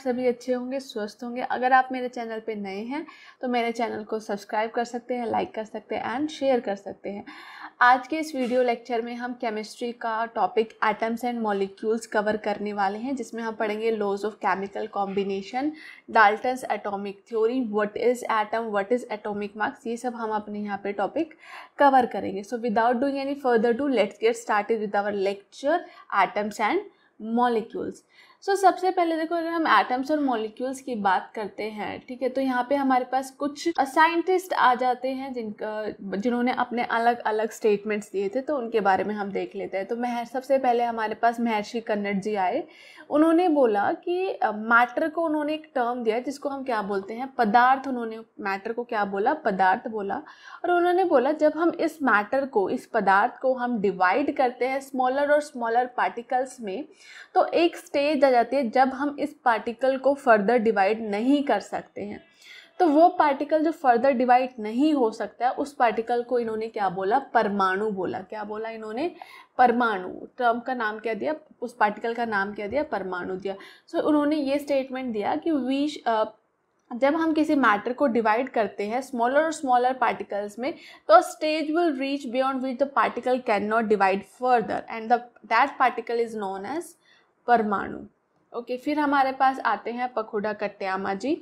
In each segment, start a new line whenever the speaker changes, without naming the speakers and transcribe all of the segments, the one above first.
सभी अच्छे होंगे स्वस्थ होंगे अगर आप मेरे चैनल पे नए हैं तो मेरे चैनल को सब्सक्राइब कर सकते हैं लाइक कर सकते हैं एंड शेयर कर सकते हैं आज के इस वीडियो लेक्चर में हम केमिस्ट्री का topic atoms and molecules cover करने वाले हैं जिसमें हम पढ़ेंगे laws of chemical combination Dalton's atomic theory what is atom what is atomic marks ये सब हम अपने यहाँ पे टॉपिक कवर करेंगे so without doing any further do let's get started with our lecture atoms and molecules so so, सबसे पहले देखो अगर हम एटम्स और मॉलिक्यूल्स की बात करते हैं ठीक है तो यहाँ पे हमारे पास कुछ साइंटिस्ट आ जाते हैं जिनका जिन्होंने अपने अलग अलग स्टेटमेंट्स दिए थे तो उनके बारे में हम देख लेते हैं तो मह सबसे पहले हमारे पास महर्षि कन्नड़ जी आए उन्होंने बोला कि मैटर को उन्होंने एक टर्म दिया जिसको हम क्या बोलते हैं पदार्थ उन्होंने मैटर को क्या बोला पदार्थ बोला और उन्होंने बोला जब हम इस मैटर को इस पदार्थ को हम डिवाइड करते हैं स्मॉलर और स्मॉलर पार्टिकल्स में तो एक स्टेज आ जाती है जब हम इस पार्टिकल को फर्दर डिवाइड नहीं कर सकते हैं तो वो पार्टिकल जो फर्दर डिवाइड नहीं हो सकता है उस पार्टिकल को इन्होंने क्या बोला परमाणु बोला क्या बोला इन्होंने परमाणु टर्म का नाम क्या दिया उस पार्टिकल का नाम क्या दिया परमाणु दिया सो so, उन्होंने ये स्टेटमेंट दिया कि वी जब हम किसी मैटर को डिवाइड करते हैं स्मॉलर और स्मॉलर पार्टिकल्स में तो stage will reach beyond which the particle can not divide further and the that particle is known as परमाणु ओके फिर हमारे पास आते हैं पखुड़ा कट्यामा जी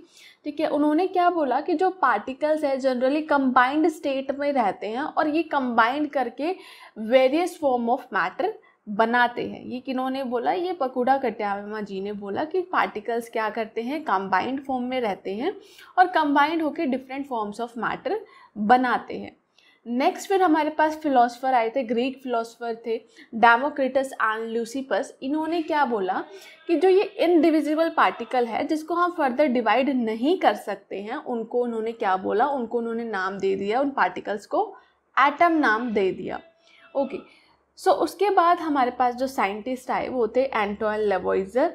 ठीक है उन्होंने क्या बोला कि जो पार्टिकल्स है जनरली कंबाइंड स्टेट में रहते हैं और ये कंबाइंड करके वेरियस फॉर्म ऑफ मैटर बनाते हैं ये किन्होंने बोला ये पकुड़ा कट्यामा जी ने बोला कि पार्टिकल्स क्या करते हैं कंबाइंड फॉर्म में रहते हैं और कंबाइंड होकर डिफरेंट फॉर्म्स ऑफ मैटर बनाते हैं नेक्स्ट फिर हमारे पास फिलोसोफर आए थे ग्रीक फिलोसोफर थे डेमोक्रेटस एंड लूसीपस इन्होंने क्या बोला कि जो ये इनडिविजिबल पार्टिकल है जिसको हम फर्दर डिवाइड नहीं कर सकते हैं उनको उन्होंने क्या बोला उनको उन्होंने नाम दे दिया उन पार्टिकल्स को एटम नाम दे दिया ओके okay. सो so, उसके बाद हमारे पास जो साइंटिस्ट आए वो थे एंटोन लेवोइजर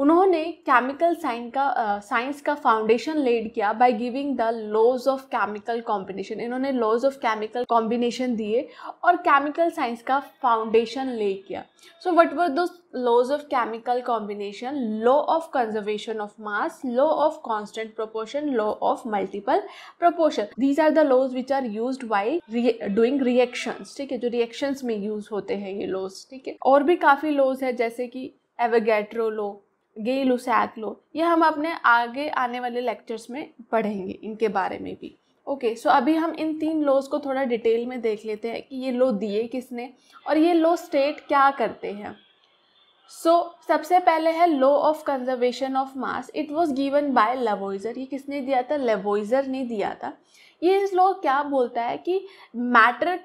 उन्होंने केमिकल साइंस का साइंस का फाउंडेशन लेड किया by giving the laws of chemical combination इन्होंने लॉज ऑफ केमिकल कॉम्बिनेशन दिए और केमिकल साइंस का फाउंडेशन ले किया सो वट वर दो laws of chemical combination law of conservation of mass law of constant proportion law of multiple proportion these are the laws which are use by doing reactions ठीक है जो reactions में use होते हैं ये laws ठीक है और भी काफ़ी लॉज है जैसे कि एवेगेट्रो लॉ गेई लुसैक लो ये हम अपने आगे आने वाले लेक्चर्स में पढ़ेंगे इनके बारे में भी ओके okay, सो so अभी हम इन तीन लॉज को थोड़ा डिटेल में देख लेते हैं कि ये लो दिए किसने और ये लो स्टेट क्या करते हैं सो so, सबसे पहले है law of conservation of mass it was given by Lavoisier ये किसने दिया था लेवोइजर ने दिया था ये इस लॉ क्या बोलता है कि matter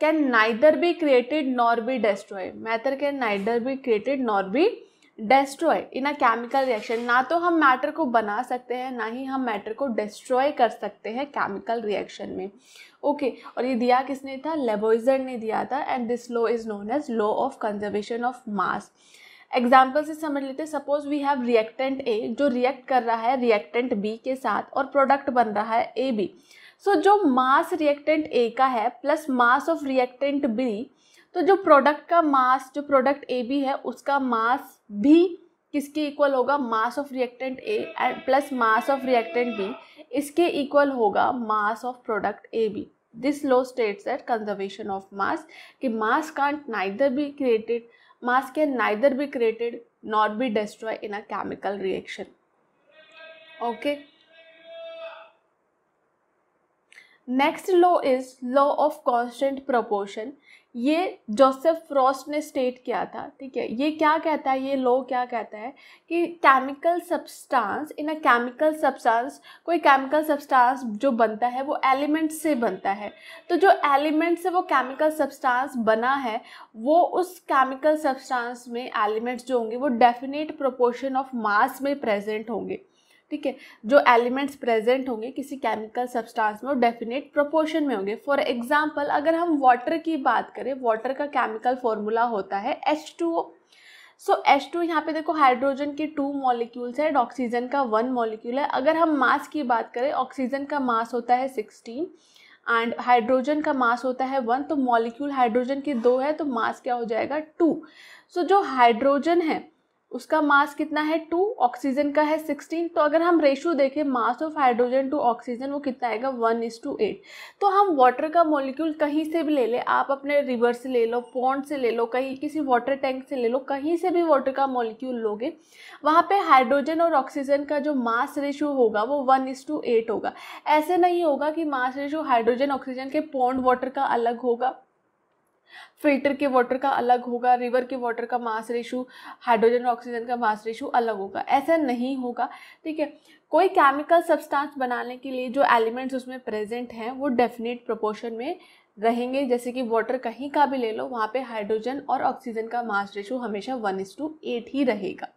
can neither be created nor be destroy matter can neither be created nor be destroy in a chemical reaction ना तो हम मैटर को बना सकते हैं ना ही हम मैटर को डिस्ट्रॉय कर सकते हैं केमिकल रिएक्शन में ओके okay, और ये दिया किसने था लेबोइजर ने दिया था and this law is known as law of conservation of mass example से समझ लेते हैं suppose we have reactant A जो रिएक्ट कर रहा है रिएक्टेंट बी के साथ और प्रोडक्ट बन रहा है ए बी सो जो मास रिएक्टेंट ए का है plus mass of reactant B तो जो प्रोडक्ट का मास जो प्रोडक्ट ए बी है उसका मास भी किसके इक्वल होगा mass of reactant A and plus mass of reactant B इसके इक्वल होगा mass of product A B this law states at conservation of mass कि mass can't neither be created mass can neither be created not be destroy in a chemical reaction okay next law is law of constant proportion ये Joseph Frost ने state किया था ठीक है ये क्या कहता है ये लॉ क्या कहता है कि chemical substance in a chemical substance कोई केमिकल सब्सटेंस जो बनता है वो एलिमेंट से बनता है तो जो एलिमेंट से वो केमिकल सब्सटेंस बना है वो उस केमिकल सब्सटेंस में एलिमेंट्स जो होंगे वो डेफिनेट प्रोपोर्शन ऑफ मास में प्रेजेंट होंगे ठीक है जो एलिमेंट्स प्रेजेंट होंगे किसी केमिकल सब्सटेंस में वो डेफिनेट प्रोपोर्शन में होंगे फॉर एग्जांपल अगर हम वाटर की बात करें वाटर का केमिकल फॉर्मूला होता है H two O so H two यहाँ पे देखो हाइड्रोजन के टू मॉलिक्यूल्स है एंड ऑक्सीजन का वन मॉलिक्यूल है अगर हम मास की बात करें ऑक्सीजन का मास होता है सिक्सटीन एंड हाइड्रोजन का मास होता है वन तो मॉलिक्यूल हाइड्रोजन के दो है तो मास क्या हो जाएगा टू सो so, जो हाइड्रोजन है उसका मास कितना है टू ऑक्सीजन का है सिक्सटीन तो अगर हम रेशो देखें mass of hydrogen to oxygen वो कितना आएगा वन इज टू एट तो हम वाटर का मॉलिक्यूल कहीं से भी ले लें आप अपने रिवर से ले लो पॉन्ड से ले लो कहीं किसी वाटर टैंक से ले लो कहीं से भी वाटर का मॉलिक्यूल लोगे वहाँ पे हाइड्रोजन और ऑक्सीजन का जो मास रेशो होगा वो वन इज टू एट होगा ऐसे नहीं होगा कि मास रेशो हाइड्रोजन ऑक्सीजन के पॉन्ड वाटर का अलग होगा फिल्टर के वाटर का अलग होगा रिवर के वाटर का मास रेशू हाइड्रोजन और ऑक्सीजन का मास रेशू अलग होगा ऐसा नहीं होगा ठीक है कोई केमिकल सब्सटेंस बनाने के लिए जो एलिमेंट्स उसमें प्रेजेंट हैं वो डेफिनेट प्रोपोर्शन में रहेंगे जैसे कि वाटर कहीं का भी ले लो वहाँ पे हाइड्रोजन और ऑक्सीजन का मास रेशो हमेशा वन इज टू एट ही रहेगा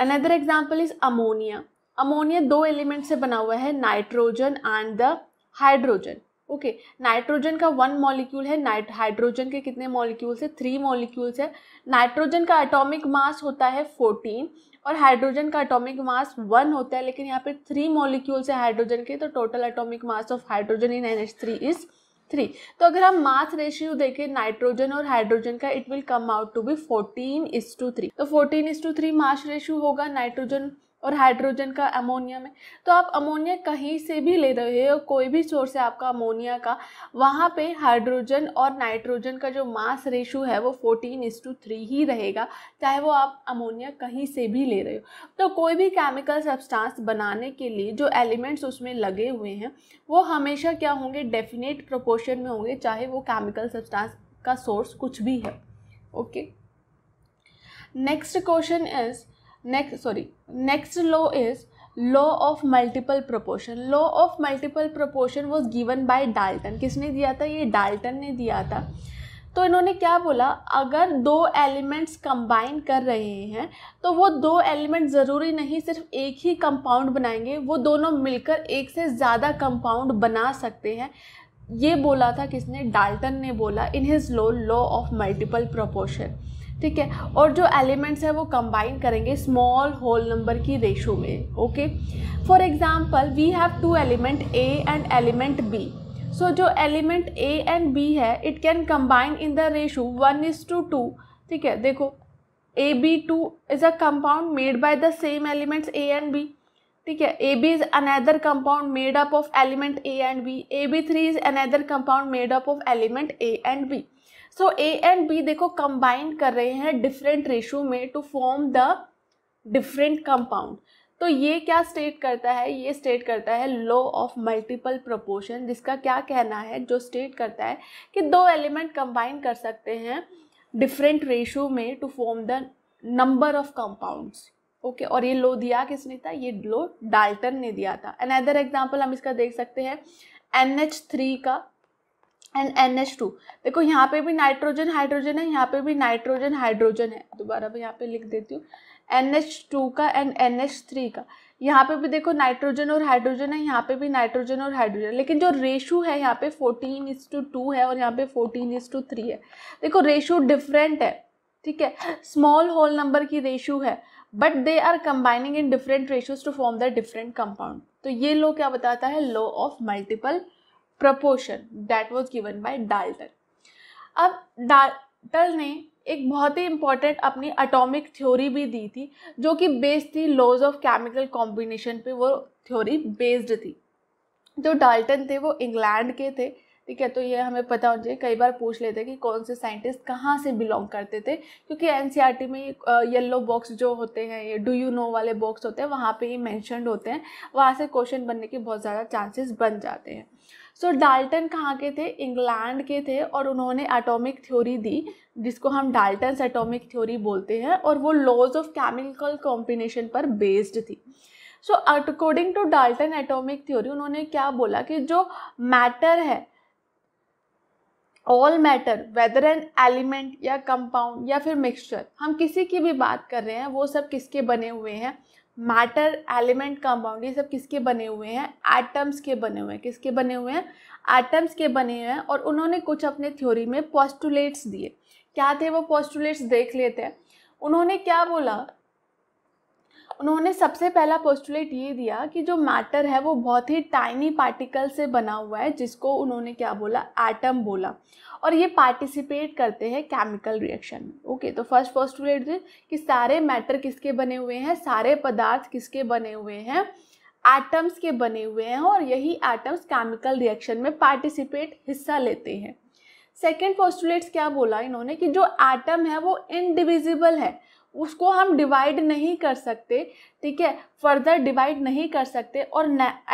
another example is ammonia ammonia दो एलिमेंट से बना हुआ है nitrogen and the hydrogen okay nitrogen का वन मॉलिक्यूल है नाइट हाइड्रोजन के कितने मॉलिक्यूल्स है थ्री मॉलिक्यूल्स है नाइट्रोजन का एटॉमिक मास होता है फोर्टीन और हाइड्रोजन का एटॉमिक मास वन होता है लेकिन यहाँ पे थ्री मॉलिक्यूल्स है हाइड्रोजन के तो total atomic mass of hydrogen in N H three is three तो अगर हम मास रेशियो देखें नाइट्रोजन और हाइड्रोजन का it will come out to be fourteen is to three तो fourteen is to three mass ratio होगा nitrogen और hydrogen का अमोनिया में तो आप अमोनिया कहीं से भी ले रहे हो कोई भी सोर्स है आपका अमोनिया का वहाँ पे हाइड्रोजन और नाइट्रोजन का जो मास रेशो है वो फोर्टीन इस टू थ्री ही रहेगा चाहे वो आप अमोनिया कहीं से भी ले रहे हो तो कोई भी केमिकल सब्सटेंस बनाने के लिए जो एलिमेंट्स उसमें लगे हुए हैं वो हमेशा क्या होंगे डेफिनेट प्रोपोर्शन में होंगे चाहे वो केमिकल सब्सटेंस का सोर्स कुछ भी है okay next question is next sorry next law is law of multiple proportion law of multiple proportion was given by Dalton किसने दिया था ये डाल्टन ने दिया था तो इन्होंने क्या बोला अगर दो एलिमेंट्स कंबाइन कर रहे हैं तो वो दो एलिमेंट ज़रूरी नहीं सिर्फ एक ही कंपाउंड बनाएंगे वो दोनों मिलकर एक से ज़्यादा कंपाउंड बना सकते हैं ये बोला था किसने डाल्टन ने बोला in his law law of multiple proportion ठीक है और जो एलिमेंट्स हैं वो कंबाइन करेंगे स्मॉल होल नंबर की रेशो में okay for example we have two element A and element B so जो एलिमेंट ए एंड बी है it can combine in the ratio one is to two two है देखो A B two is a compound made by the same elements A and B ठीक है A B is another compound made up of element A and B A B three is another compound made up of element A and B so A and B देखो combine कर रहे हैं different ratio में to form the different compound तो ये क्या state करता है ये स्टेट करता है लॉ ऑफ मल्टीपल प्रोपोर्शन जिसका क्या कहना है जो स्टेट करता है कि दो एलिमेंट कंबाइन कर सकते हैं डिफरेंट रेशो में to form the number of compounds okay और ये लो दिया किसने था ये लो डाल्टन ने दिया था एन अदर एग्जाम्पल हम इसका देख सकते हैं एन एच थ्री का एंड एन एच टू देखो यहाँ पे भी नाइट्रोजन हाइड्रोजन है यहाँ पे भी नाइट्रोजन हाइड्रोजन है दोबारा मैं यहाँ पे लिख देती हूँ एन एच टू का एंड एन एच थ्री का यहाँ पे भी देखो नाइट्रोजन और हाइड्रोजन है यहाँ पे भी नाइट्रोजन और हाइड्रोजन लेकिन जो रेशू है यहाँ पे फोर्टीन इज टू टू है और यहाँ पे फोर्टीन इज टू थ्री है देखो रेशू डिफरेंट है ठीक है स्मॉल होल नंबर की रेशू है but they are combining in different ratios to form the different compound तो ये लो क्या बताता है law of multiple proportion that was given by Dalton अब डाल्टन ने एक बहुत ही इंपॉर्टेंट अपनी अटोमिक थ्योरी भी दी थी जो कि बेस्ड थी लॉज ऑफ केमिकल कॉम्बिनेशन पे वो थ्योरी बेस्ड थी जो डाल्टन थे वो इंग्लैंड के थे ठीक है तो ये हमें पता होना चाहिए कई बार पूछ लेते हैं कि कौन से साइंटिस्ट कहाँ से बिलोंग करते थे क्योंकि एन e में येलो बॉक्स जो होते हैं ये डू यू नो वाले बॉक्स होते हैं वहाँ पे ही मैंशनड होते हैं वहाँ से क्वेश्चन बनने के बहुत ज़्यादा चांसेस बन जाते हैं सो so, डाल्टन कहाँ के थे इंग्लैंड के थे और उन्होंने एटॉमिक थ्योरी दी जिसको हम डाल्टन एटॉमिक थ्योरी बोलते हैं और वो लॉज ऑफ केमिकल कॉम्बिनेशन पर बेस्ड थी so according to Dalton atomic theory उन्होंने क्या बोला कि जो मैटर है all matter whether an element या कंपाउंड या फिर मिक्सचर हम किसी की भी बात कर रहे हैं वो सब किसके बने हुए हैं मैटर एलिमेंट कंपाउंड ये सब किसके बने हुए हैं एटम्स के बने हुए हैं किसके बने हुए हैं एटम्स के बने हुए हैं और उन्होंने कुछ अपने थ्योरी में पोस्टुलेट्स दिए क्या थे वो पोस्टुलेट्स देख लेते हैं उन्होंने क्या बोला उन्होंने सबसे पहला पोस्टुलेट ये दिया कि जो मैटर है वो बहुत ही टाइनी पार्टिकल से बना हुआ है जिसको उन्होंने क्या बोला एटम बोला और ये पार्टिसिपेट करते हैं केमिकल रिएक्शन में ओके तो फर्स्ट पोस्टुलेट कि सारे मैटर किसके बने हुए हैं सारे पदार्थ किसके बने हुए हैं एटम्स के बने हुए हैं और यही एटम्स केमिकल रिएक्शन में पार्टिसिपेट हिस्सा लेते हैं सेकेंड पोस्टुलेट्स क्या बोला इन्होंने कि जो एटम है वो इनडिविजिबल है उसको हम डिवाइड नहीं कर सकते ठीक है फर्दर डिवाइड नहीं कर सकते और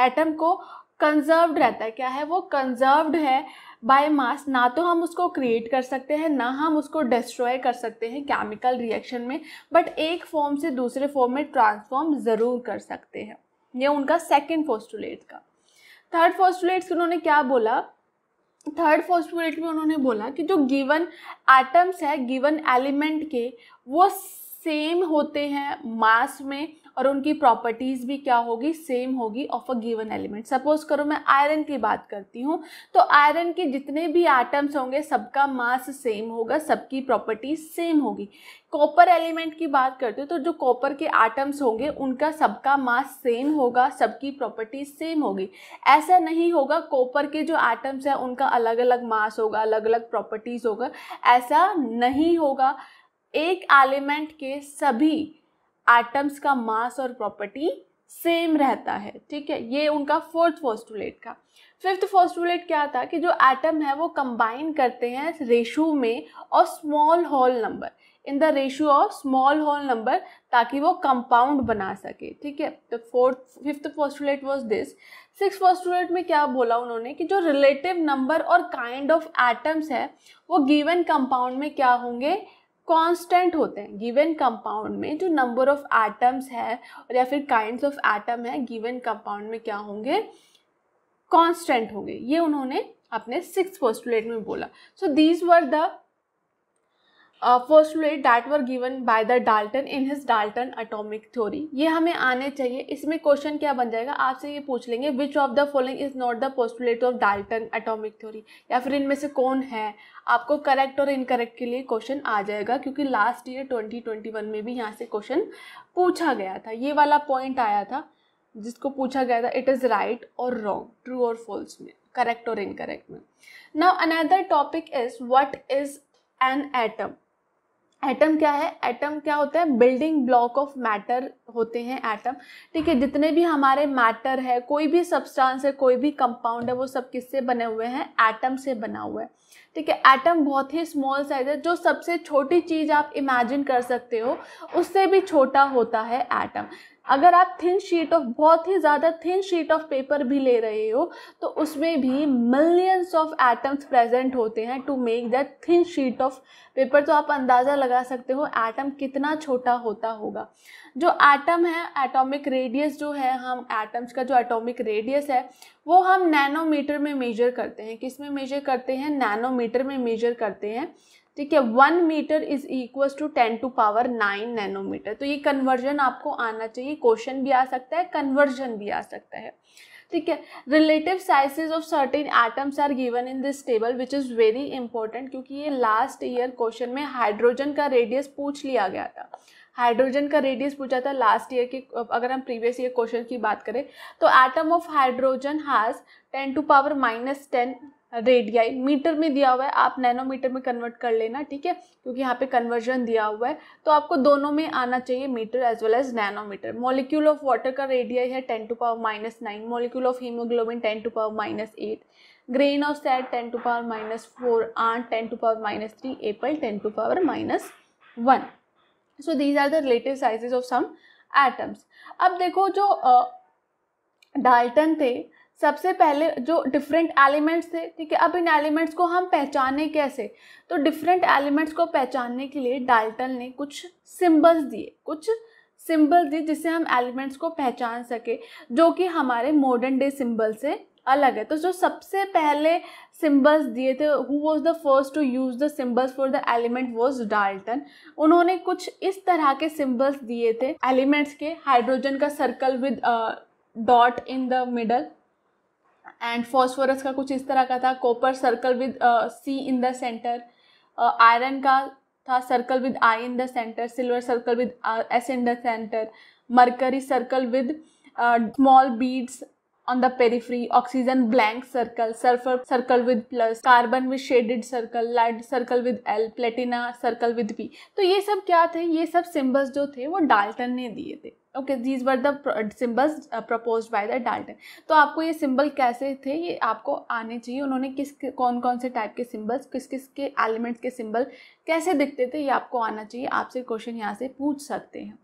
एटम को कंजर्व्ड रहता है क्या है वो कंजर्व्ड है बाय मास ना तो हम उसको क्रिएट कर सकते हैं ना हम उसको डिस्ट्रॉय कर सकते हैं केमिकल रिएक्शन में बट एक फॉर्म से दूसरे फॉर्म में ट्रांसफॉर्म ज़रूर कर सकते हैं ये उनका सेकेंड फोस्टुलेट का थर्ड पोस्टुलेट्स उन्होंने क्या बोला थर्ड फोस्टुलेट में उन्होंने बोला कि जो गिवन एटम्स है गिवन एलिमेंट के वो सेम होते हैं मास में और उनकी प्रॉपर्टीज़ भी क्या होगी सेम होगी of a given element suppose करो मैं आयरन की बात करती हूँ तो आयरन के जितने भी आइटम्स होंगे सबका मास सेम होगा सबकी प्रॉपर्टी सेम होगी कॉपर एलिमेंट की बात करते हो तो जो कॉपर के आइटम्स होंगे उनका सबका मास सेम होगा सबकी प्रॉपर्टी सेम होगी ऐसा नहीं होगा कॉपर के जो आइटम्स हैं उनका अलग अलग मास होगा अलग अलग प्रॉपर्टीज़ होगा ऐसा नहीं होगा एक एलिमेंट के सभी एटम्स का मास और प्रॉपर्टी सेम रहता है ठीक है ये उनका फोर्थ फोस्टुलेट का फिफ्थ फोस्टुलेट क्या था कि जो एटम है वो कंबाइन करते हैं रेशो में और small whole number in the ratio of small whole number ताकि वो कंपाउंड बना सके ठीक है तो fourth fifth postulate was this six postulate में क्या बोला उन्होंने कि जो रिलेटिव नंबर और काइंड ऑफ एटम्स है वो गिवन कंपाउंड में क्या होंगे कांस्टेंट होते हैं गिवन कंपाउंड में जो नंबर ऑफ एटम्स है और या फिर काइंड ऑफ एटम है गिवन कंपाउंड में क्या होंगे कांस्टेंट होंगे ये उन्होंने अपने सिक्स पोस्टुलेट में बोला so these were the uh, that were given by the Dalton in his Dalton atomic theory ये हमें आने चाहिए इसमें क्वेश्चन क्या बन जाएगा आपसे ये पूछ लेंगे which of the following is not the postulate of Dalton atomic theory या फिर इनमें से कौन है आपको करेक्ट और इनकरेक्ट के लिए क्वेश्चन आ जाएगा क्योंकि लास्ट ईयर 2021 में भी यहाँ से क्वेश्चन पूछा गया था ये वाला पॉइंट आया था जिसको पूछा गया था इट इज़ राइट और रॉन्ग ट्रू और फॉल्स में करेक्ट और इनकरेक्ट में now another topic is what is an atom atom क्या है एटम क्या होता है बिल्डिंग ब्लॉक ऑफ मैटर होते हैं एटम ठीक है जितने भी हमारे मैटर है कोई भी सब्सटेंस है कोई भी कंपाउंड है वो सब किससे बने हुए हैं एटम से बना हुआ है ठीक है एटम बहुत ही स्मॉल साइज है जो सबसे छोटी चीज़ आप इमेजिन कर सकते हो उससे भी छोटा होता है एटम अगर आप थिन शीट ऑफ बहुत ही ज़्यादा थिन शीट ऑफ पेपर भी ले रहे हो तो उसमें भी मिलियंस ऑफ एटम्स प्रेजेंट होते हैं to make that thin sheet of paper तो आप अंदाज़ा लगा सकते हो एटम कितना छोटा होता होगा जो एटम है एटॉमिक रेडियस जो है हम एटम्स का जो एटॉमिक रेडियस है वो हम नैनोमीटर में मेजर करते हैं किस में मेजर करते हैं नैनोमीटर में मेजर करते हैं ठीक है one metre is equal to ten to power nine nanometre तो ये कन्वर्जन आपको आना चाहिए क्वेश्चन भी आ सकता है कन्वर्जन भी आ सकता है ठीक है relative sizes of certain atoms are given in this table which is very important क्योंकि ये लास्ट ईयर क्वेश्चन में हाइड्रोजन का रेडियस पूछ लिया गया था हाइड्रोजन का रेडियस पूछा था लास्ट ईयर के अगर हम प्रीवियस ईयर क्वेश्चन की बात करें तो atom of hydrogen has ten to power minus ten radii metre में दिया हुआ है आप नैनोमीटर में कन्वर्ट कर लेना ठीक है क्योंकि यहाँ पे कन्वर्जन दिया हुआ है तो आपको दोनों में आना चाहिए metre as well as nanometre molecule of water का रेडियाई है ten to power minus nine molecule of haemoglobin ten to power minus eight grain of sand ten to power minus four आठ ten to power minus three apple ten to power minus one so these are the relative sizes of some atoms अब देखो जो Dalton uh, थे सबसे पहले जो different elements थे ठीक है अब इन एलिमेंट्स को हम पहचाने कैसे तो डिफरेंट एलिमेंट्स को पहचानने के लिए डाल्टन ने कुछ सिंबल्स दिए कुछ सिंबल्स दिए जिससे हम एलिमेंट्स को पहचान सके जो कि हमारे मॉडर्न डे सिंबल से अलग है तो जो सबसे पहले सिंबल्स दिए थे who was the first to use the symbols for the element was Dalton उन्होंने कुछ इस तरह के सिंबल्स दिए थे एलिमेंट्स के हाइड्रोजन का circle with dot in the middle and phosphorus का कुछ इस तरह का था copper circle with C in the centre iron का था circle with I in the centre silver circle with S in the centre mercury circle with small beads on the periphery oxygen blank circle sulphur circle with plus carbon with shaded circle light circle with L platina circle with B तो ये सब क्या थे ये सब symbols जो थे वो डाल्टन ने दिए थे okay these were the symbols propose by the Dalton तो आपको ये सिम्बल कैसे थे ये आपको आने चाहिए उन्होंने किस कौन कौन से टाइप के सिम्बल्स किस किस के एलिमेंट्स के सिम्बल कैसे दिखते थे ये आपको आना चाहिए आपसे क्वेश्चन यहाँ से पूछ सकते हैं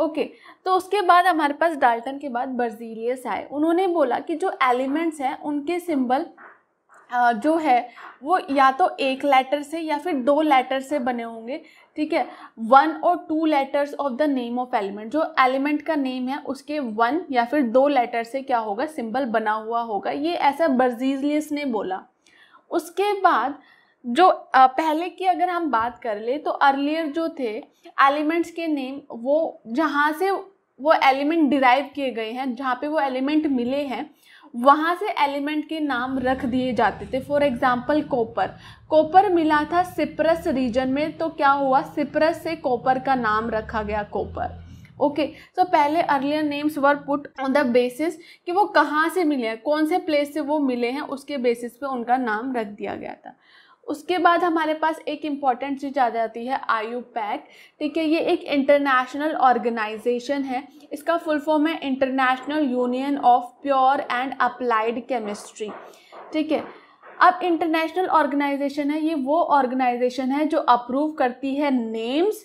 ओके okay, तो उसके बाद हमारे पास डाल्टन के बाद बर्जीलियस आए उन्होंने बोला कि जो एलिमेंट्स हैं उनके सिम्बल जो है वो या तो एक लेटर से या फिर दो लेटर से बने होंगे ठीक है वन और two letters of the name of element जो एलिमेंट का नेम है उसके वन या फिर दो लेटर से क्या होगा सिंबल बना हुआ होगा ये ऐसा बर्जीजलियस ने बोला उसके बाद जो पहले की अगर हम बात कर ले तो अर्लियर जो थे एलिमेंट्स के नेम वो जहाँ से वो एलिमेंट डिराइव किए गए हैं जहाँ पे वो एलिमेंट मिले हैं वहाँ से एलिमेंट के नाम रख दिए जाते थे फॉर एग्ज़ाम्पल कॉपर कॉपर मिला था सिप्रस रीजन में तो क्या हुआ सिप्रस से कॉपर का नाम रखा गया copper okay okay, so so पहले earlier names were put on the basis कि वो कहाँ से मिले हैं कौन से प्लेस से वो मिले हैं उसके बेसिस पे उनका नाम रख दिया गया था उसके बाद हमारे पास एक इम्पॉर्टेंट चीज़ आ जाती है आयु पैक ठीक है ये एक इंटरनेशनल ऑर्गेनाइजेशन है इसका फुल फॉर्म है International Union of Pure and Applied Chemistry ठीक है अब इंटरनेशनल ऑर्गेनाइजेशन है ये वो ऑर्गेनाइजेशन है जो अप्रूव करती है names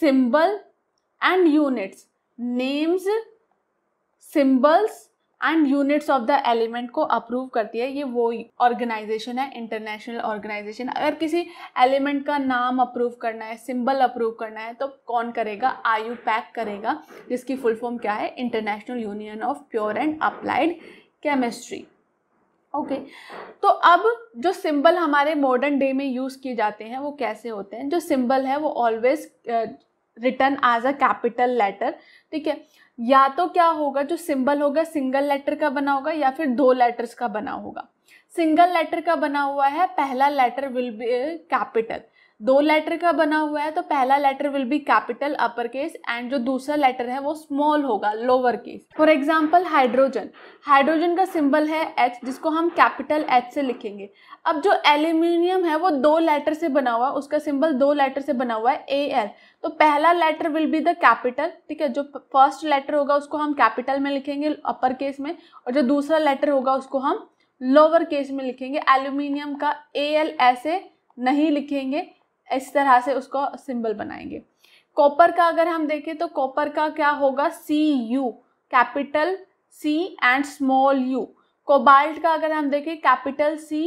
symbol and units names symbols and units of the element को अप्रूव करती है ये वो ऑर्गेनाइजेशन है इंटरनेशनल ऑर्गेनाइजेशन अगर किसी एलिमेंट का नाम अप्रूव करना है सिंबल अप्रूव करना है तो कौन करेगा आयु पैक करेगा जिसकी फुल फॉर्म क्या है International Union of Pure and Applied Chemistry okay okay. तो अब जो सिंबल हमारे मॉडर्न डे में यूज़ किए जाते हैं वो कैसे होते हैं जो सिंबल है वो always return as a capital letter ठीक है या तो क्या होगा जो सिंबल होगा सिंगल लेटर का बना होगा या फिर दो लेटर्स का बना होगा सिंगल लेटर का बना हुआ है पहला लेटर विल बी कैपिटल दो लेटर का बना हुआ है तो पहला letter will be capital upper case and जो दूसरा लेटर है वो स्मॉल होगा lower case for example hydrogen hydrogen का सिंबल है एच जिसको हम कैपिटल एच से लिखेंगे अब जो एल्यूमिनियम है वो दो लेटर से बना हुआ उसका सिंबल दो लेटर से बना हुआ है ए एल तो पहला letter will be the capital ठीक है जो फर्स्ट लेटर होगा उसको हम कैपिटल में लिखेंगे अपर केस में और जो दूसरा लेटर होगा उसको हम लोअर केस में लिखेंगे एल्यूमिनियम का ए एल ऐसे नहीं लिखेंगे इस तरह से उसको सिंबल बनाएंगे कॉपर का अगर हम देखें तो कॉपर का क्या होगा C U capital C and small U cobalt का अगर हम देखें capital C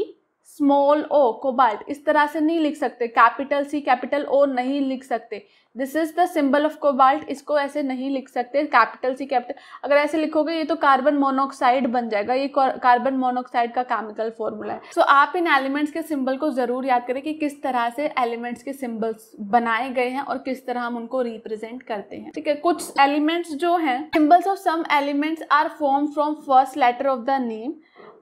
small O cobalt इस तरह से नहीं लिख सकते कैपिटल सी कैपिटल ओ नहीं लिख सकते this is the symbol of cobalt इसको ऐसे नहीं लिख सकते कैपिटल सी कैपिटल अगर ऐसे लिखोगे ये तो कार्बन मोनोक्साइड बन जाएगा ये कार्बन मोनोक्साइड का केमिकल फॉर्मूला है सो so, आप इन एलिमेंट्स के सिंबल को ज़रूर याद करें कि किस तरह से एलिमेंट्स के सिंबल्स बनाए गए हैं और किस तरह हम उनको रिप्रेजेंट करते हैं ठीक है कुछ एलिमेंट्स जो हैं symbols of some elements are form from first letter of the name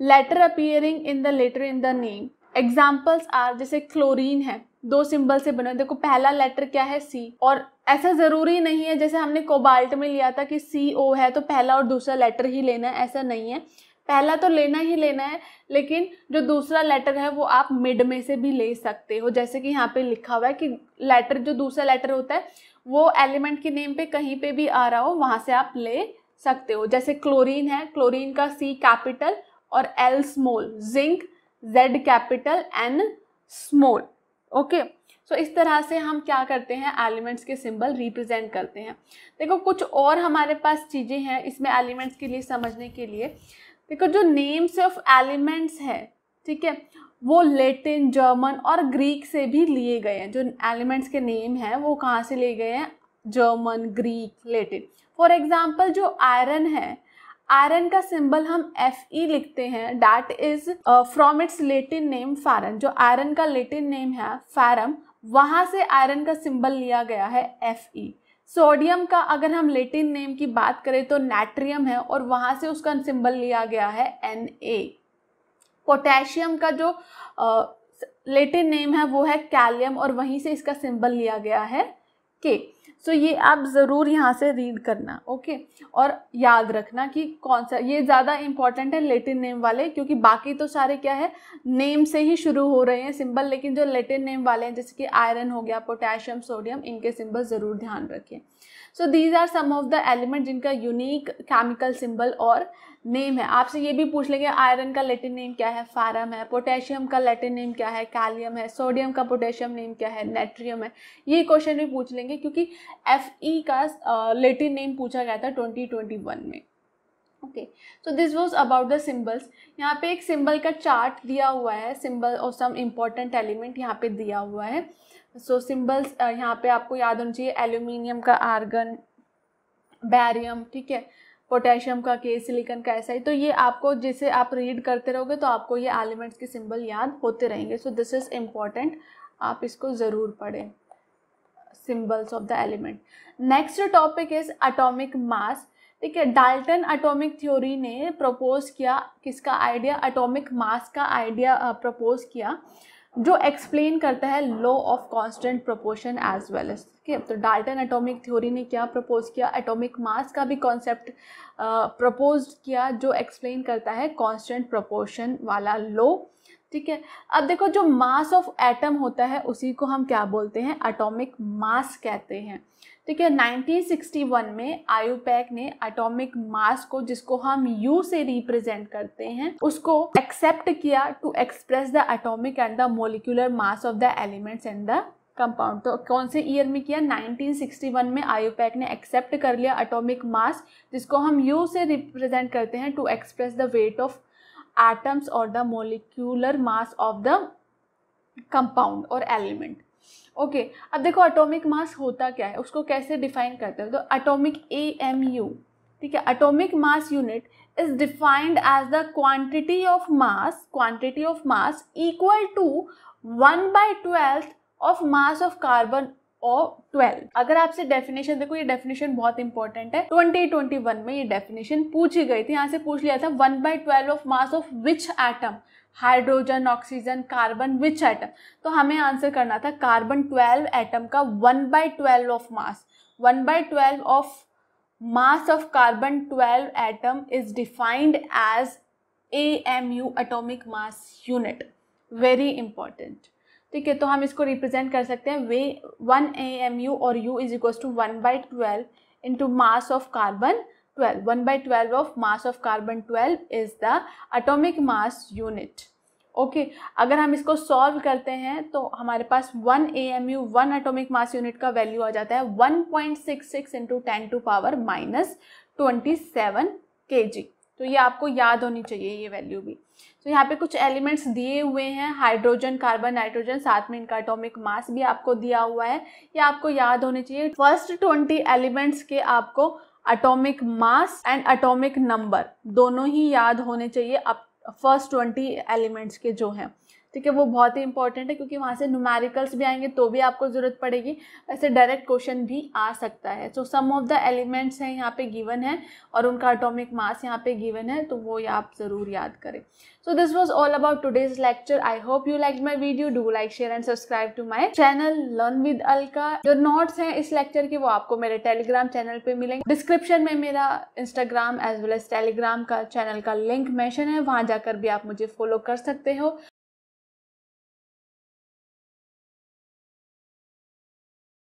letter appearing in the letter in the name examples are जैसे क्लोरीन है दो सिंबल से बने देखो पहला लेटर क्या है सी और ऐसा ज़रूरी नहीं है जैसे हमने कोबाल्ट में लिया था कि सी ओ है तो पहला और दूसरा लेटर ही लेना है ऐसा नहीं है पहला तो लेना ही लेना है लेकिन जो दूसरा लेटर है वो आप मिड में से भी ले सकते हो जैसे कि यहाँ पे लिखा हुआ है कि लेटर जो दूसरा लेटर होता है वो एलिमेंट के नेम पे कहीं पे भी आ रहा हो वहाँ से आप ले सकते हो जैसे क्लोरीन है क्लोरीन का सी कैपिटल और L small zinc Z capital N small okay so इस तरह से हम क्या करते हैं एलिमेंट्स के सिंबल रिप्रेजेंट करते हैं देखो कुछ और हमारे पास चीज़ें हैं इसमें एलिमेंट्स के लिए समझने के लिए देखो जो नेम्स ऑफ एलिमेंट्स है ठीक है वो लेटिन जर्मन और ग्रीक से भी लिए गए हैं जो एलिमेंट्स के नेम हैं वो कहाँ से लिए गए हैं German Greek Latin for example जो आयरन है आयरन का सिंबल हम एफ ई e लिखते हैं that is from its Latin name ferrum जो आयरन का लेटिन नेम है फारम वहाँ से आयरन का सिंबल लिया गया है एफ ई सोडियम का अगर हम लेटिन नेम की बात करें तो नेट्रियम है और वहाँ से उसका सिंबल लिया गया है एन ए पोटेशियम का जो लेटिन uh, नेम है वो है कैलियम और वहीं से इसका सिंबल लिया गया है के सो ये आप ज़रूर यहाँ से रीड करना ओके और याद रखना कि कौन सा ये ज़्यादा इंपॉर्टेंट है लेटिन नेम वाले क्योंकि बाकी तो सारे क्या है नेम से ही शुरू हो रहे हैं सिंबल लेकिन जो लेटिन नेम वाले हैं जैसे कि आयरन हो गया पोटेशियम सोडियम इनके सिंबल ज़रूर ध्यान रखें so these are some of the element जिनका यूनिक केमिकल सिंबल और नेम है आपसे ये भी पूछ लेंगे आयरन का लेटिन नेम क्या है फारम है पोटेशियम का लेटिन नेम क्या है कैलियम है सोडियम का पोटेशियम नेम क्या है नेट्रियम है ये क्वेश्चन भी पूछ लेंगे क्योंकि एफ ई e का लेटिन नेम पूछा गया था ट्वेंटी ट्वेंटी वन में okay so this was about the symbols यहाँ पे एक सिम्बल का चार्ट दिया हुआ है सिम्बल और सम इम्पॉर्टेंट एलिमेंट यहाँ पे दिया हुआ है सो सिंबल्स uh, यहाँ पे आपको याद होना चाहिए एल्यूमिनियम का आर्गन बैरियम ठीक है पोटेशियम का के सिलिकन का ऐसा ही तो ये आपको जैसे आप रीड करते रहोगे तो आपको ये एलिमेंट्स के सिंबल याद होते रहेंगे सो दिस इज़ इम्पॉर्टेंट आप इसको ज़रूर पढ़ें symbols of the element next topic is atomic mass ठीक है डाल्टन अटोमिक थ्योरी ने प्रपोज किया किसका आइडिया अटोमिक मास का आइडिया प्रपोज uh, किया जो एक्सप्लेन करता है law of constant proportion as well as ठीक है तो डाल्टन एटॉमिक थ्योरी ने क्या प्रपोज किया एटॉमिक मास का भी कॉन्सेप्ट प्रपोज किया जो एक्सप्लेन करता है कांस्टेंट प्रोपोर्शन वाला लॉ ठीक है अब देखो जो मास ऑफ एटम होता है उसी को हम क्या बोलते हैं एटॉमिक मास कहते हैं ठीक है 1961 में आयोपैक ने एटॉमिक मास को जिसको हम यू से रिप्रेजेंट करते हैं उसको एक्सेप्ट किया to express the atomic and the molecular mass of the elements and the compound तो कौन से ईयर में किया 1961 में आयोपैक ने एक्सेप्ट कर लिया एटॉमिक मास जिसको हम यू से रिप्रेजेंट करते हैं to express the weight of atoms और the molecular mass of the compound और एलिमेंट ओके अब देखो एटॉमिक मास होता क्या है उसको कैसे डिफाइन करते हैं तो एटॉमिक ए एम यू ठीक है atomic mass unit is defined as the quantity of mass quantity of mass equal to one by twelfth of mass of carbon और ट्वेल्व अगर आपसे डेफिनेशन देखो ये डेफिनेशन बहुत इंपॉर्टेंट है ट्वेंटी ट्वेंटी वन में ये डेफिनेशन पूछी गई थी यहाँ से पूछ लिया था one by twelve of mass of which atom hydrogen oxygen carbon which atom तो हमें आंसर करना था कार्बन ट्वेल्व एटम का one by twelve of mass one by twelve of mass of carbon twelve atom is defined as A M U atomic mass unit very important ठीक है तो हम इसको रिप्रेजेंट कर सकते हैं वे वन ए एम यू और U is equal to one by twelve into mass of carbon 12 1 by 12 of mass of carbon 12 is the atomic mass unit okay okay, अगर हम इसको सॉल्व करते हैं तो हमारे पास one A M U one atomic mass unit का value आ जाता है one point six six into ten to power minus twenty seven K G तो ये आपको याद होनी चाहिए ये वैल्यू भी तो यहाँ पे कुछ एलिमेंट्स दिए हुए हैं हाइड्रोजन कार्बन नाइट्रोजन साथ में इनका अटोमिक मास भी आपको दिया हुआ है ये आपको याद होनी चाहिए फर्स्ट ट्वेंटी एलिमेंट्स के आपको atomic mass and atomic number दोनों ही याद होने चाहिए अब फर्स्ट ट्वेंटी एलिमेंट्स के जो हैं ठीक है वो बहुत ही इंपॉर्टेंट है क्योंकि वहाँ से नुमेरिकल्स भी आएंगे तो भी आपको ज़रूरत पड़ेगी ऐसे डायरेक्ट क्वेश्चन भी आ सकता है so some of the elements हैं यहाँ पे गिवन है और उनका अटोमिक मास यहाँ पे गिवन है तो वो आप ज़रूर याद करें so this was all about today's lecture I hope you like my video do like share and subscribe to my channel learn with Alka जो नोट्स हैं इस लेक्चर के वो आपको मेरे टेलीग्राम चैनल पर मिलेंगे डिस्क्रिप्शन में मेरा Instagram as well as Telegram का चैनल का लिंक मैंशन है वहाँ जाकर भी आप मुझे फॉलो कर सकते हो